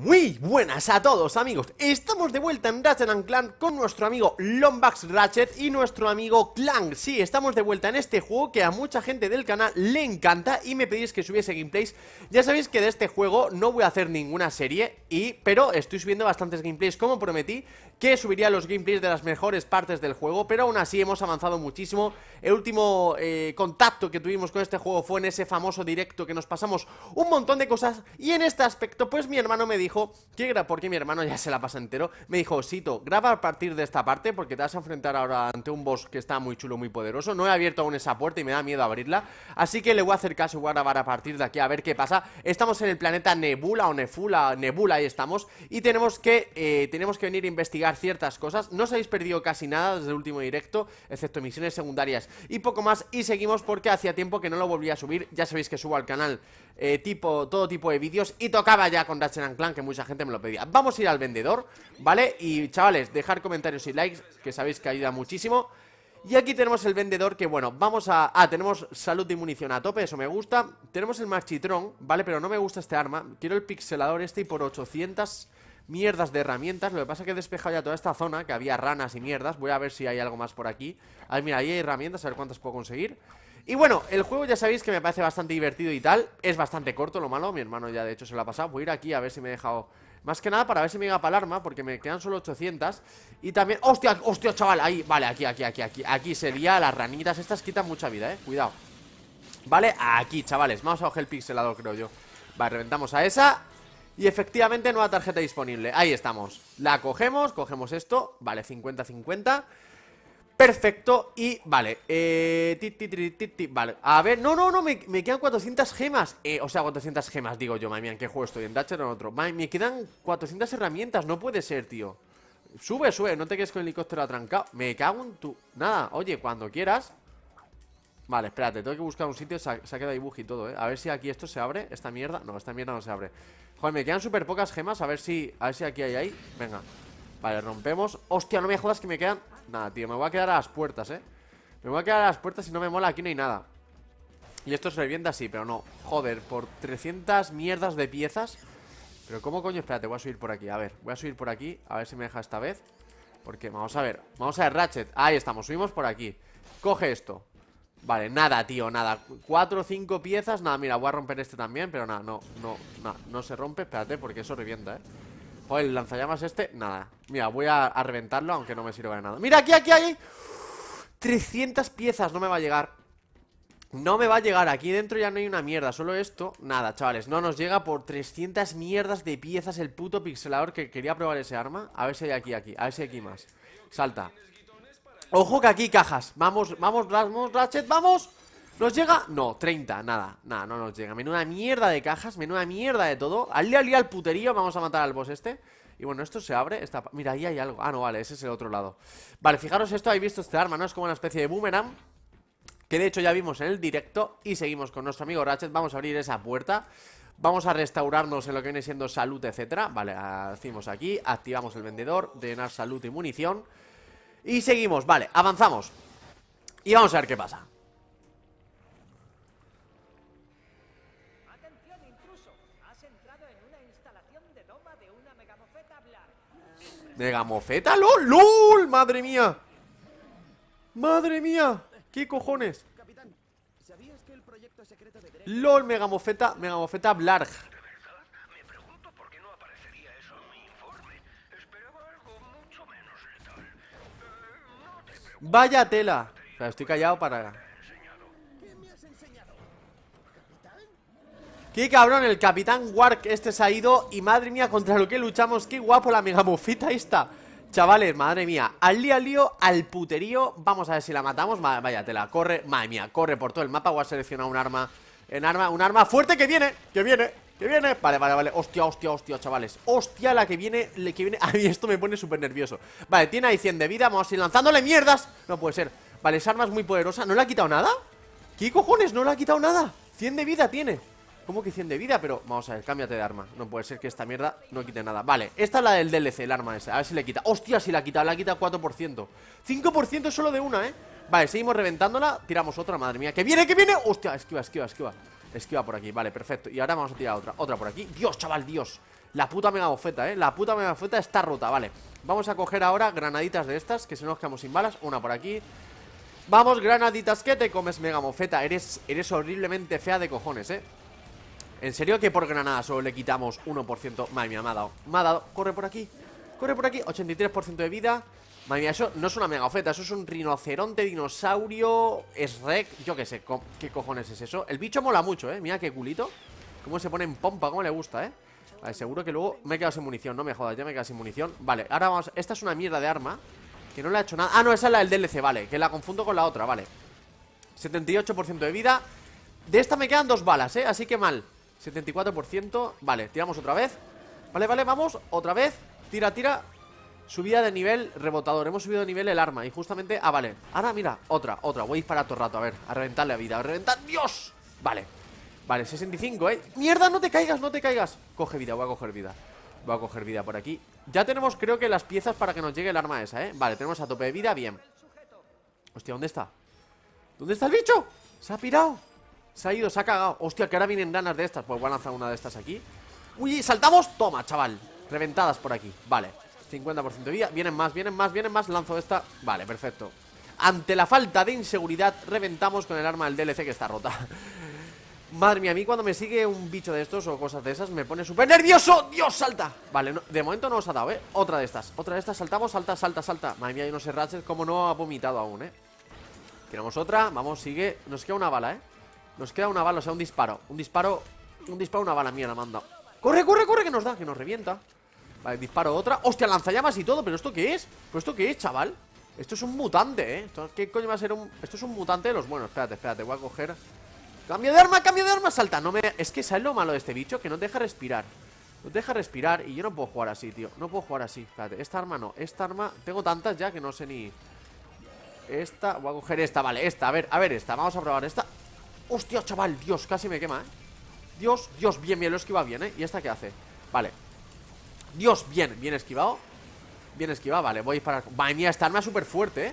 Muy buenas a todos amigos, estamos de vuelta en Ratchet Clan con nuestro amigo Lombax Ratchet y nuestro amigo Clank Sí, estamos de vuelta en este juego que a mucha gente del canal le encanta y me pedís que subiese gameplays Ya sabéis que de este juego no voy a hacer ninguna serie, y pero estoy subiendo bastantes gameplays como prometí Que subiría los gameplays de las mejores partes del juego, pero aún así hemos avanzado muchísimo El último eh, contacto que tuvimos con este juego fue en ese famoso directo que nos pasamos un montón de cosas Y en este aspecto pues mi hermano me dijo dijo que era porque mi hermano ya se la pasa entero. Me dijo, Sito, graba a partir de esta parte porque te vas a enfrentar ahora ante un boss que está muy chulo, muy poderoso. No he abierto aún esa puerta y me da miedo abrirla. Así que le voy a hacer caso y voy a grabar a partir de aquí a ver qué pasa. Estamos en el planeta Nebula o Nefula, Nebula, ahí estamos. Y tenemos que, eh, tenemos que venir a investigar ciertas cosas. No os habéis perdido casi nada desde el último directo, excepto misiones secundarias y poco más. Y seguimos porque hacía tiempo que no lo volví a subir. Ya sabéis que subo al canal eh, tipo, todo tipo de vídeos y tocaba ya con Ratchet Clan que mucha gente me lo pedía. Vamos a ir al vendedor, ¿vale? Y chavales, dejar comentarios y likes, que sabéis que ayuda muchísimo. Y aquí tenemos el vendedor que, bueno, vamos a... Ah, tenemos salud y munición a tope, eso me gusta. Tenemos el machitrón, ¿vale? Pero no me gusta este arma. Quiero el pixelador este y por 800 mierdas de herramientas. Lo que pasa es que he despejado ya toda esta zona, que había ranas y mierdas. Voy a ver si hay algo más por aquí. Ah, mira, ahí hay herramientas, a ver cuántas puedo conseguir. Y bueno, el juego ya sabéis que me parece bastante divertido y tal Es bastante corto, lo malo, mi hermano ya de hecho se lo ha pasado Voy a ir aquí a ver si me he dejado... Más que nada para ver si me llega para arma, porque me quedan solo 800 Y también... ¡Hostia, hostia, chaval! Ahí, vale, aquí, aquí, aquí, aquí Aquí sería las ranitas Estas quitan mucha vida, eh, cuidado Vale, aquí, chavales Vamos a coger el pixelado, creo yo Vale, reventamos a esa y efectivamente nueva tarjeta disponible Ahí estamos La cogemos, cogemos esto Vale, 50-50 Perfecto, y vale eh, ti, ti, ti, Vale, a ver, no, no, no, me, quedan 400 gemas eh, O sea, 400 gemas, digo yo, madre mía, ¿en qué juego estoy? ¿En Dacher o en otro? me quedan 400 herramientas, no puede ser, tío Sube, sube, no te quedes con el helicóptero atrancado Me cago en tu... Nada, oye, cuando quieras Vale, espérate, tengo que buscar un sitio Se ha, quedado dibujo y todo, eh A ver si aquí esto se abre, esta mierda No, esta mierda no se abre Joder, me quedan súper pocas gemas A ver si... A ver si aquí hay ahí Venga Vale, rompemos. Hostia, no me jodas que me quedan... Nada, tío, me voy a quedar a las puertas, eh. Me voy a quedar a las puertas y no me mola, aquí no hay nada. Y esto se revienta sí, pero no. Joder, por 300 mierdas de piezas. Pero ¿cómo coño? Espérate, voy a subir por aquí. A ver, voy a subir por aquí. A ver si me deja esta vez. Porque vamos a ver. Vamos a ver, Ratchet. Ahí estamos, subimos por aquí. Coge esto. Vale, nada, tío, nada. Cuatro o cinco piezas. Nada, mira, voy a romper este también, pero nada, no, no, nada. No se rompe, espérate, porque eso revienta, eh. Joder, el lanzallamas este, nada Mira, voy a, reventarlo, aunque no me sirva de nada Mira, aquí, aquí, aquí 300 piezas, no me va a llegar no me va a llegar, aquí dentro ya no hay una mierda Solo esto, nada, chavales No nos llega por 300 mierdas de piezas El puto pixelador que quería probar ese arma A ver si hay aquí, aquí, a ver si hay aquí más Salta Ojo que aquí cajas Vamos, vamos, vamos, Ratchet, vamos ¿Nos llega? No, 30, nada, nada, no nos llega Menuda mierda de cajas, menuda mierda de todo Al día al al puterío, vamos a matar al boss este Y bueno, esto se abre, mira, ahí hay algo Ah, no, vale, ese es el otro lado Vale, fijaros esto, habéis visto este arma, ¿no? Es como una especie de boomerang Que de hecho ya vimos en el directo Y seguimos con nuestro amigo Ratchet, vamos a abrir esa puerta Vamos a restaurarnos en lo que viene siendo salud, etcétera Vale, hacemos aquí, activamos el vendedor Llenar salud y munición Y seguimos, vale, avanzamos Y vamos a ver qué pasa ¡Megamofeta! LOL, LOL, madre mía. Madre mía, qué cojones. LOL, Megamofeta, Megamofeta Blarg. Vaya tela. O sea, estoy callado para Qué cabrón, el Capitán Wark este se ha ido Y madre mía, contra lo que luchamos Qué guapo la mega mufita esta Chavales, madre mía, al lío, al lío, al puterío Vamos a ver si la matamos, vaya tela Corre, madre mía, corre por todo el mapa Voy a un arma, en arma, un arma fuerte Que viene, que viene, que viene Vale, vale, vale, hostia, hostia, hostia, chavales Hostia, la que viene, le que viene, a mí esto me pone súper nervioso Vale, tiene ahí 100 de vida Vamos a ir lanzándole mierdas, no puede ser Vale, esa arma es muy poderosa, ¿no le ha quitado nada? ¿Qué cojones? ¿No le ha quitado nada? 100 de vida tiene ¿Cómo que 100 de vida? Pero vamos a ver, cámbiate de arma No puede ser que esta mierda no quite nada Vale, esta es la del DLC, el arma esa A ver si le quita Hostia, si la quita, la quita 4% 5% solo de una, ¿eh? Vale, seguimos reventándola Tiramos otra, madre mía ¡Que viene, que viene! Hostia, esquiva, esquiva, esquiva Esquiva por aquí, vale, perfecto Y ahora vamos a tirar otra, otra por aquí Dios, chaval, Dios La puta mega ¿eh? La puta mega está rota, vale Vamos a coger ahora granaditas de estas Que si nos quedamos sin balas Una por aquí Vamos, granaditas, que te comes mega Eres, eres horriblemente fea de cojones, ¿eh? ¿En serio que por Granada solo le quitamos 1%? Madre mía, me ha dado Me ha dado, corre por aquí Corre por aquí, 83% de vida Madre mía, eso no es una mega oferta Eso es un rinoceronte, dinosaurio Es rec, yo qué sé ¿Qué cojones es eso? El bicho mola mucho, eh Mira qué culito Cómo se pone en pompa, cómo le gusta, eh Vale, seguro que luego me he quedado sin munición No me jodas, ya me he quedado sin munición Vale, ahora vamos Esta es una mierda de arma Que no le ha hecho nada Ah, no, esa es la del DLC, vale Que la confundo con la otra, vale 78% de vida De esta me quedan dos balas, eh Así que mal 74%. Vale, tiramos otra vez. Vale, vale, vamos. Otra vez. Tira, tira. Subida de nivel rebotador. Hemos subido de nivel el arma. Y justamente... Ah, vale. Ahora, mira. Otra, otra. Voy a disparar todo el rato. A ver. A reventarle la vida. A reventar... ¡Dios! Vale. Vale, 65, ¿eh? ¡Mierda! No te caigas, no te caigas. Coge vida, voy a coger vida. Voy a coger vida por aquí. Ya tenemos, creo que, las piezas para que nos llegue el arma esa, ¿eh? Vale, tenemos a tope de vida. Bien. Hostia, ¿dónde está? ¿Dónde está el bicho? Se ha pirado. Se ha ido, se ha cagado. Hostia, que ahora vienen ganas de estas. Pues voy a lanzar una de estas aquí. Uy, saltamos. Toma, chaval. Reventadas por aquí. Vale. 50% de vida. Vienen más, vienen más, vienen más. Lanzo esta. Vale, perfecto. Ante la falta de inseguridad, reventamos con el arma del DLC que está rota. Madre mía, a mí cuando me sigue un bicho de estos o cosas de esas me pone súper nervioso. ¡Dios, salta! Vale, de momento no os ha dado, ¿eh? Otra de estas. Otra de estas. Saltamos, salta, salta, salta. Madre mía, hay unos erraches como no ha vomitado aún, ¿eh? Tiramos otra. Vamos, sigue. Nos queda una bala, ¿eh? Nos queda una bala, o sea, un disparo. Un disparo, un disparo, una bala mía la manda. ¡Corre, corre, corre! Que nos da, que nos revienta. Vale, disparo otra. ¡Hostia, lanzallamas y todo! ¿Pero esto qué es? ¿Pero esto qué es, chaval? Esto es un mutante, ¿eh? ¿Qué coño va a ser un...? Esto es un mutante de los buenos. Espérate, espérate, voy a coger... ¡Cambio de arma, cambio de arma! ¡Salta! No me... Es que ¿sabes lo malo de este bicho? Que no deja respirar. No deja respirar y yo no puedo jugar así, tío. No puedo jugar así. Espérate, esta arma no. Esta arma... Tengo tantas ya que no sé ni... Esta... Voy a coger esta, vale, esta. A ver, a ver esta. Vamos a probar esta. Hostia, chaval, Dios, casi me quema, eh Dios, Dios, bien, bien, lo esquiva bien, eh ¿Y esta qué hace? Vale Dios, bien, bien esquivado Bien esquivado, vale, voy a disparar Madre mía, esta arma es súper fuerte, eh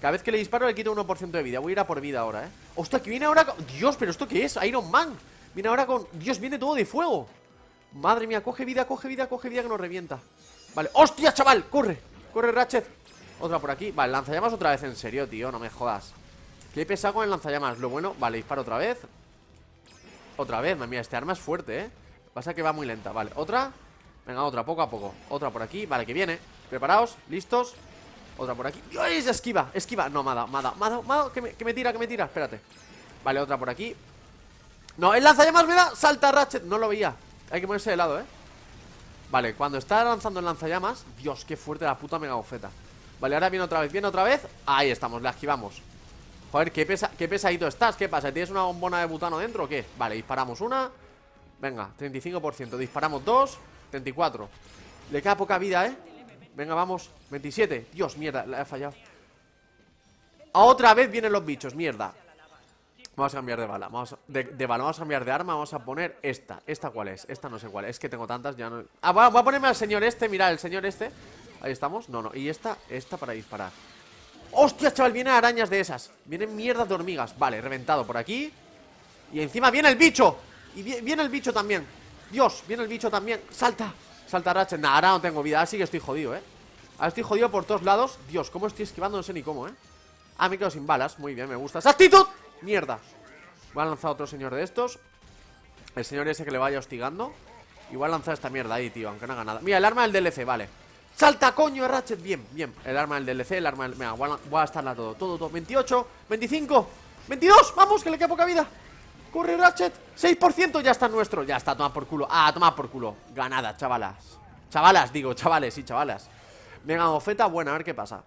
Cada vez que le disparo le quito 1% de vida Voy a ir a por vida ahora, eh Hostia, que viene ahora con... Dios, pero ¿esto qué es? Iron Man Viene ahora con... Dios, viene todo de fuego Madre mía, coge vida, coge vida, coge vida que nos revienta Vale, hostia, chaval, corre Corre, Ratchet Otra por aquí, vale, llamas otra vez, en serio, tío, no me jodas que he pesado con el lanzallamas. Lo bueno, vale, disparo otra vez. Otra vez, madre mía, este arma es fuerte, ¿eh? Pasa que va muy lenta, vale, otra Venga, otra, poco a poco, otra por aquí, vale, que viene Preparaos, listos Otra por aquí, ¡ay! esquiva, esquiva No, mada, mada, mada, mada. me Que, me, tira, que me tira, espérate Vale, otra por aquí No, el lanzallamas me da, salta Ratchet, no lo veía Hay que ponerse de lado, eh Vale, cuando está lanzando el lanzallamas Dios, qué fuerte la puta mega bofeta Vale, ahora viene otra vez, viene otra vez Ahí estamos, la esquivamos Joder, qué, qué pesadito estás ¿Qué pasa? ¿Tienes una bombona de butano dentro o qué? Vale, disparamos una Venga, 35% Disparamos dos 34 Le queda poca vida, ¿eh? Venga, vamos 27 Dios, mierda, la he fallado Otra vez vienen los bichos, mierda Vamos a cambiar de bala vamos de, bala, vamos a cambiar de arma Vamos a poner esta ¿Esta cuál es? Esta no sé cuál Es que tengo tantas ya no... Ah, voy a ponerme al señor este Mirad, el señor este Ahí estamos No, no Y esta, esta para disparar ¡Hostia, chaval! Vienen arañas de esas Vienen mierdas de hormigas Vale, reventado por aquí Y encima viene el bicho Y viene el bicho también Dios, viene el bicho también ¡Salta! Salta Ratchet Nah, ahora no tengo vida Así que estoy jodido, eh Ahora estoy jodido por todos lados Dios, cómo estoy esquivando No sé ni cómo, eh Ah, me quedo sin balas Muy bien, me gusta ¡Esa actitud! ¡Mierda! Voy a lanzar otro señor de estos El señor ese que le vaya hostigando Igual lanzar esta mierda ahí, tío Aunque no haga nada Mira, el arma del DLC, vale Salta, coño, Ratchet, bien, bien El arma del DLC, el arma del... Mira, voy a, estarla todo, todo, todo 28, 25 22, vamos, que le queda poca vida Corre, Ratchet, 6% ya está nuestro Ya está, toma por culo, ah, toma por culo Ganada, chavalas Chavalas, digo, chavales y sí, chavalas Venga, bofeta buena, a ver qué pasa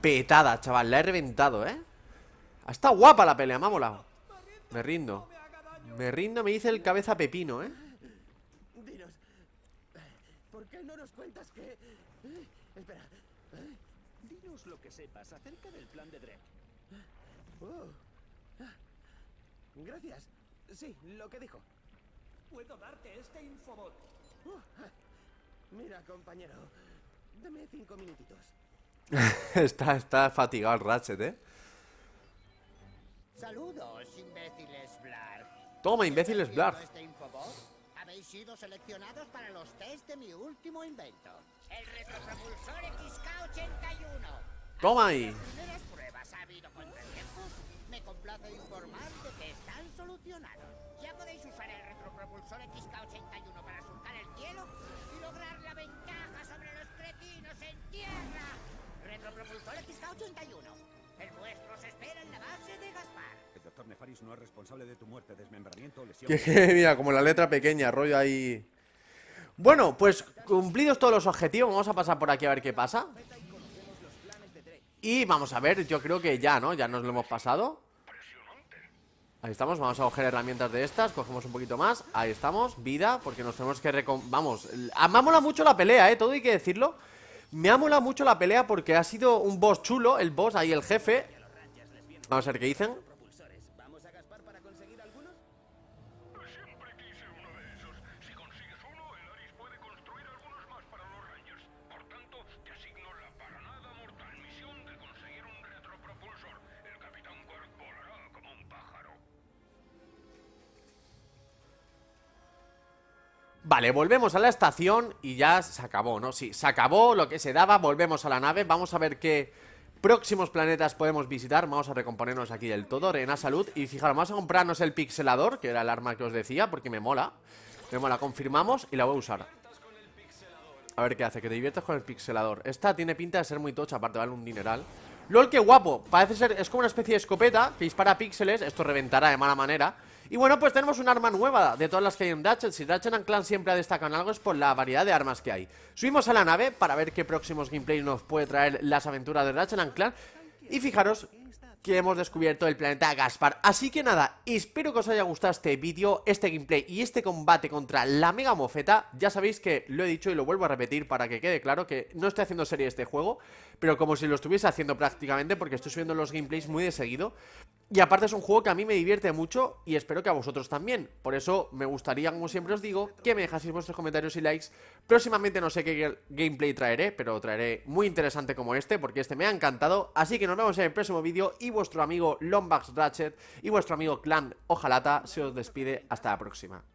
Petada, chaval, la he reventado, ¿eh? Está guapa la pelea, me ha Me rindo Me rindo, me dice el cabeza pepino, ¿eh? no nos cuentas que... Eh, espera. Eh. Dinos lo que sepas acerca del plan de Drek. Oh. Ah. Gracias. Sí, lo que dijo. Puedo darte este infobot. Oh. Mira, compañero. Dame cinco minutitos. está, está fatigado el Ratchet, ¿eh? Saludos, imbéciles Blar. Toma, imbéciles Blar. Este infobot? habéis sido seleccionados para los test de mi último invento. El retropropulsor XK81. Toma ahí. pruebas ha habido contratiempos. Me complace informarte que están solucionados. Ya podéis usar el retropropulsor XK81 para surcar el cielo y lograr la ventaja sobre los cretinos en tierra. Retropropulsor XK81. El vuestro se espera en la base de Gaspar no es responsable de tu muerte, desmembramiento, lesión... mira, como la letra pequeña, rollo ahí... Bueno, pues cumplidos todos los objetivos, vamos a pasar por aquí a ver qué pasa. Y vamos a ver, yo creo que ya, ¿no? Ya nos lo hemos pasado. Ahí estamos, vamos a coger herramientas de estas Cogemos un poquito más, ahí estamos, vida Porque nos tenemos que... vamos, me ha molado mucho la pelea, eh, todo hay que decirlo Me ha molado mucho la pelea porque ha sido un boss chulo El boss, ahí el jefe Vamos a ver qué dicen Vale, volvemos a la estación y ya se acabó, ¿no? Sí, se acabó lo que se daba, volvemos a la nave, vamos a ver qué próximos planetas podemos visitar. Vamos a recomponernos aquí del todo, arena, salud. Y fijaros, vamos a comprarnos el pixelador, que era el arma que os decía, porque me mola. Me mola, confirmamos y la voy a usar. A ver qué hace, que te diviertas con el pixelador. Esta tiene pinta de ser muy tocha, aparte vale un dineral. LOL, qué guapo. Parece ser, es como una especie de escopeta que dispara píxeles. Esto reventará de mala manera. Y bueno, pues tenemos un arma nueva de todas las que hay en Ratchet. Si Ratchet Clan siempre ha destacado algo es por la variedad de armas que hay. Subimos a la nave para ver qué próximos gameplays nos puede traer las aventuras de and Clan. Y fijaros que hemos descubierto el planeta Gaspar. Así que nada, espero que os haya gustado este vídeo, este gameplay y este combate contra la Mega Mofeta. Ya sabéis que lo he dicho y lo vuelvo a repetir para que quede claro que no estoy haciendo serie este juego, pero como si lo estuviese haciendo prácticamente porque estoy subiendo los gameplays muy de seguido. Y aparte es un juego que a mí me divierte mucho y espero que a vosotros también. Por eso me gustaría, como siempre os digo, que me dejaseis vuestros comentarios y likes. Próximamente no sé qué gameplay traeré, pero traeré muy interesante como este porque este me ha encantado. Así que nos vemos en el próximo vídeo y vuestro amigo Lombax Ratchet y vuestro amigo Clan Ojalata se os despide hasta la próxima.